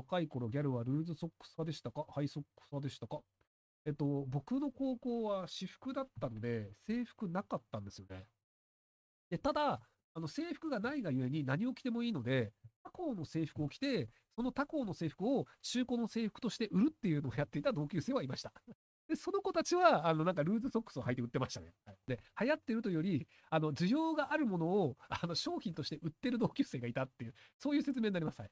若い頃ギャルはルーズソックス派でしたかハイソックス派でしたかえっと、僕の高校は私服だったので、制服なかったんですよね。で、ただ、あの、制服がないがゆえに何を着てもいいので、他校の制服を着て、その他校の制服を中古の制服として売るっていうのをやっていた同級生はいました。で、その子たちは、あの、なんかルーズソックスを履いて売ってましたね。で、流行ってるというより、あの、需要があるものを、あの、商品として売ってる同級生がいたっていう、そういう説明になります。はい。